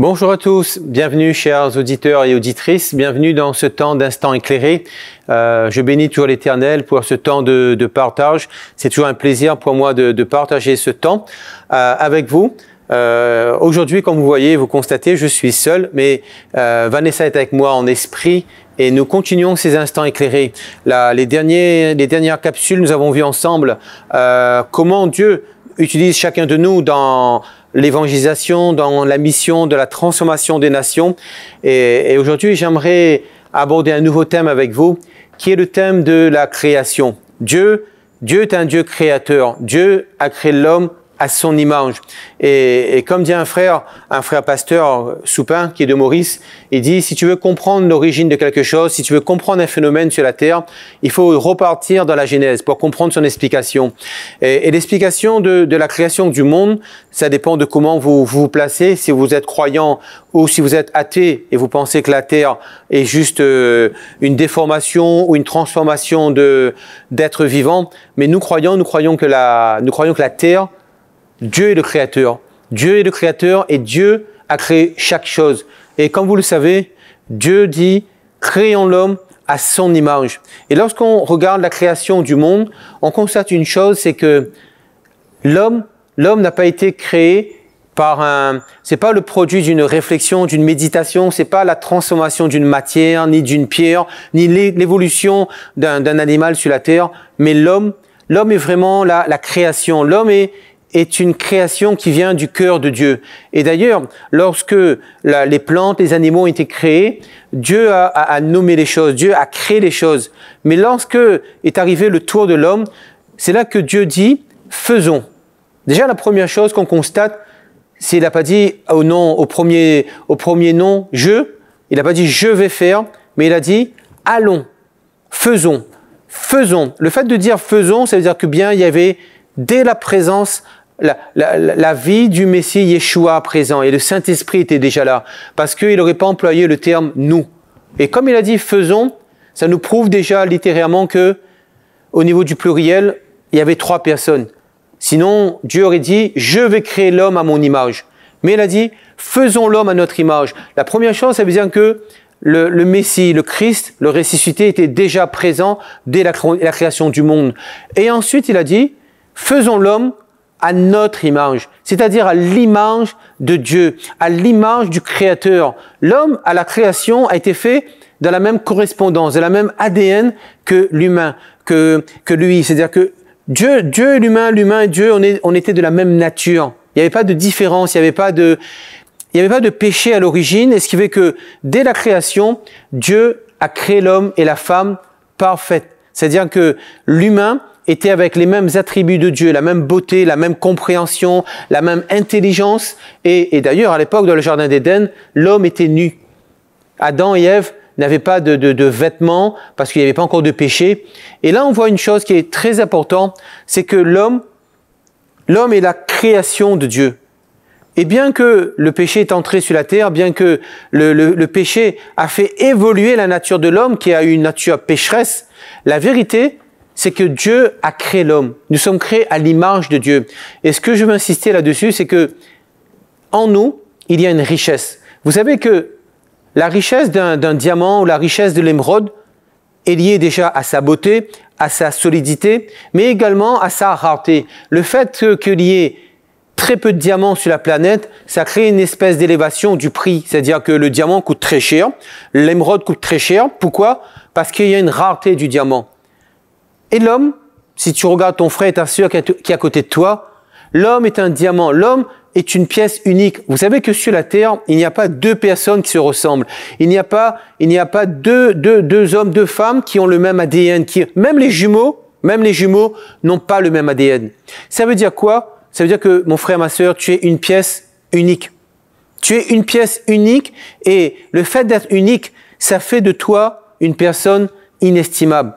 Bonjour à tous, bienvenue chers auditeurs et auditrices, bienvenue dans ce temps d'instant éclairé. Euh, je bénis toujours l'Éternel pour ce temps de, partage. C'est toujours un plaisir pour moi de, partager ce temps euh, avec vous. Euh, aujourd'hui, comme vous voyez, vous constatez, je suis seul, mais Vanessa est avec moi en esprit et nous continuons ces instants éclairés. La, les, derniers, les dernières capsules, nous avons vu ensemble comment Dieu utilise chacun de nous dans l'évangélisation, dans la mission de la transformation des nations. Et, aujourd'hui, j'aimerais aborder un nouveau thème avec vous, qui est le thème de la création. Dieu, Dieu est un Dieu créateur. Dieu a créé l'homme à son image. Et, et, comme dit un frère, un frère pasteur, Soupin, qui est de Maurice, il dit, si tu veux comprendre l'origine de quelque chose, si tu veux comprendre un phénomène sur la Terre, il faut repartir dans la Genèse pour comprendre son explication. Et, et l'explication de, de, la création du monde, ça dépend de comment vous, vous placez, si vous êtes croyant ou si vous êtes athée et vous pensez que la Terre est juste euh, une déformation ou une transformation de d'êtres vivants. Mais nous croyons, nous croyons que la, nous croyons que la Terre Dieu est le créateur. Dieu est le créateur et Dieu a créé chaque chose. Et comme vous le savez, Dieu dit, créons l'homme à son image. Et lorsqu'on regarde la création du monde, on constate une chose, c'est que l'homme, l'homme n'a pas été créé par un, c'est pas le produit d'une réflexion, d'une méditation, c'est pas la transformation d'une matière, ni d'une pierre, ni l'évolution d'un animal sur la terre, mais l'homme, l'homme est vraiment la, la création, l'homme est, est une création qui vient du cœur de Dieu. Et d'ailleurs, lorsque les plantes, les animaux ont été créés, Dieu a, nommé les choses, Dieu a créé les choses. Mais lorsque est arrivé le tour de l'homme, c'est là que Dieu dit, faisons. Déjà, la première chose qu'on constate, c'est qu'il n'a pas dit au, nom, au, premier, au premier nom, je, il n'a pas dit je vais faire, mais il a dit allons, faisons, faisons. Le fait de dire faisons, ça veut dire que bien il y avait dès la présence la, vie du Messie Yeshua présent, et le Saint-Esprit était déjà là, parce qu'il n'aurait pas employé le terme nous. Et comme il a dit faisons, ça nous prouve déjà littérairement que, au niveau du pluriel, il y avait trois personnes. Sinon, Dieu aurait dit je vais créer l'homme à mon image. Mais il a dit faisons l'homme à notre image. La première chose, ça veut dire que le, le, Messie, le Christ, le ressuscité était déjà présent dès la création du monde. Et ensuite, il a dit faisons l'homme à notre image, c'est-à-dire à, l'image de Dieu, à l'image du Créateur. L'homme, à la création, a été fait dans la même correspondance, de la même ADN que l'humain, que, que lui. C'est-à-dire que Dieu, Dieu et l'humain, l'humain et Dieu, on, est, on était de la même nature. Il n'y avait pas de différence, il n'y avait pas de, il n'y avait pas de péché à l'origine, et ce qui fait que dès la création, Dieu a créé l'homme et la femme parfaite C'est-à-dire que l'humain était avec les mêmes attributs de Dieu, la même beauté, la même compréhension, la même intelligence. Et, d'ailleurs, à l'époque, dans le Jardin d'Éden, l'homme était nu. Adam et Ève n'avaient pas de, vêtements parce qu'il n'y avait pas encore de péché. Et là, on voit une chose qui est très importante, c'est que l'homme, l'homme est la création de Dieu. Et bien que le péché est entré sur la terre, bien que le, le péché a fait évoluer la nature de l'homme qui a eu une nature pécheresse, la vérité, c'est que Dieu a créé l'homme. Nous sommes créés à l'image de Dieu. Et ce que je veux insister là-dessus, c'est que en nous, il y a une richesse. Vous savez que la richesse d'un diamant ou la richesse de l'émeraude est liée déjà à sa beauté, à sa solidité, mais également à sa rareté. Le fait qu'il y ait très peu de diamants sur la planète, ça crée une espèce d'élévation du prix. C'est-à-dire que le diamant coûte très cher, l'émeraude coûte très cher. Pourquoi Parce qu'il y a une rareté du diamant. Et l'homme, si tu regardes ton frère et ta sœur qui est à côté de toi, l'homme est un diamant, l'homme est une pièce unique. Vous savez que sur la terre, il n'y a pas deux personnes qui se ressemblent. Il n'y a pas, il n'y a pas deux, deux, deux hommes, deux femmes qui ont le même ADN. Qui, même les jumeaux, même les jumeaux n'ont pas le même ADN. Ça veut dire quoi Ça veut dire que mon frère, ma sœur, tu es une pièce unique. Tu es une pièce unique et le fait d'être unique, ça fait de toi une personne inestimable.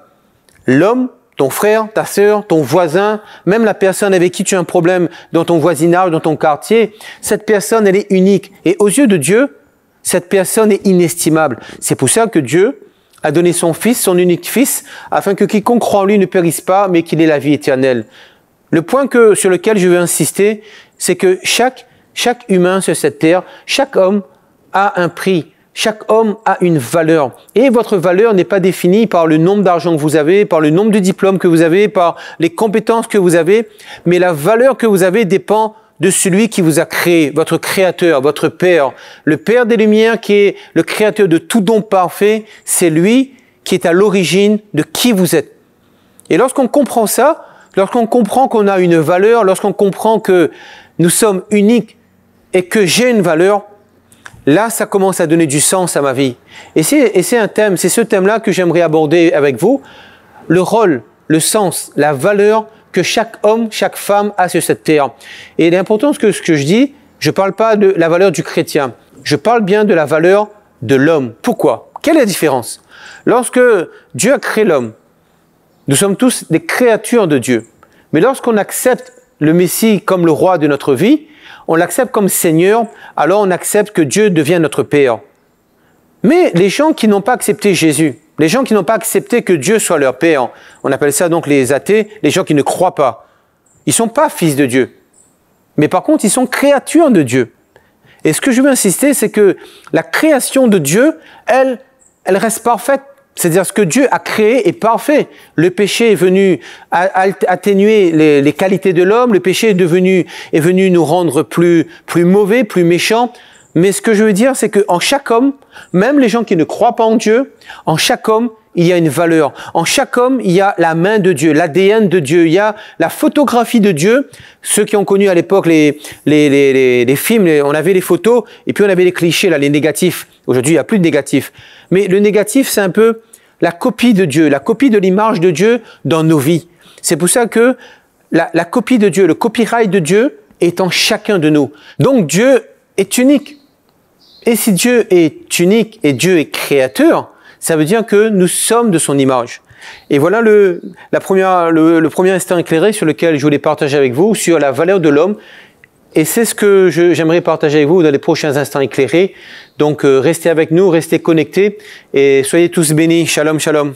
L'homme ton frère, ta sœur, ton voisin, même la personne avec qui tu as un problème dans ton voisinage, dans ton quartier, cette personne, elle est unique. Et aux yeux de Dieu, cette personne est inestimable. C'est pour ça que Dieu a donné son Fils, son unique Fils, afin que quiconque croit en lui ne périsse pas, mais qu'il ait la vie éternelle. Le point que, sur lequel je veux insister, c'est que chaque, chaque humain sur cette terre, chaque homme a un prix. Chaque homme a une valeur. Et votre valeur n'est pas définie par le nombre d'argent que vous avez, par le nombre de diplômes que vous avez, par les compétences que vous avez, mais la valeur que vous avez dépend de celui qui vous a créé, votre créateur, votre Père. Le Père des Lumières qui est le créateur de tout don parfait, c'est lui qui est à l'origine de qui vous êtes. Et lorsqu'on comprend ça, lorsqu'on comprend qu'on a une valeur, lorsqu'on comprend que nous sommes uniques et que j'ai une valeur, là, ça commence à donner du sens à ma vie. Et c'est un thème, c'est ce thème-là que j'aimerais aborder avec vous, le rôle, le sens, la valeur que chaque homme, chaque femme a sur cette terre. Et l'importance que ce que je dis, je ne parle pas de la valeur du chrétien, je parle bien de la valeur de l'homme. Pourquoi Quelle est la différence Lorsque Dieu a créé l'homme, nous sommes tous des créatures de Dieu. Mais lorsqu'on accepte le Messie comme le roi de notre vie, on l'accepte comme Seigneur, alors on accepte que Dieu devient notre Père. Mais les gens qui n'ont pas accepté Jésus, les gens qui n'ont pas accepté que Dieu soit leur Père, on appelle ça donc les athées, les gens qui ne croient pas. Ils ne sont pas fils de Dieu. Mais par contre, ils sont créatures de Dieu. Et ce que je veux insister, c'est que la création de Dieu, elle, elle reste parfaite c'est-à-dire ce que Dieu a créé est parfait. Le péché est venu atténuer les, qualités de l'homme, le péché est, devenu, est venu nous rendre plus, plus mauvais, plus méchants. Mais ce que je veux dire, c'est qu'en chaque homme, même les gens qui ne croient pas en Dieu, en chaque homme, il y a une valeur. En chaque homme, il y a la main de Dieu, l'ADN de Dieu, il y a la photographie de Dieu. Ceux qui ont connu à l'époque les, les, films, on avait les photos, et puis on avait les clichés, là, les négatifs. Aujourd'hui, il n'y a plus de négatifs. Mais le négatif, c'est un peu la copie de Dieu, la copie de l'image de Dieu dans nos vies. C'est pour ça que la, la copie de Dieu, le copyright de Dieu est en chacun de nous. Donc Dieu est unique. Et si Dieu est unique et Dieu est créateur, ça veut dire que nous sommes de son image. Et voilà le, la première, le, premier instant éclairé sur lequel je voulais partager avec vous, sur la valeur de l'homme. Et c'est ce que j'aimerais partager avec vous dans les prochains instants éclairés. Donc euh, restez avec nous, restez connectés et soyez tous bénis. Shalom, shalom.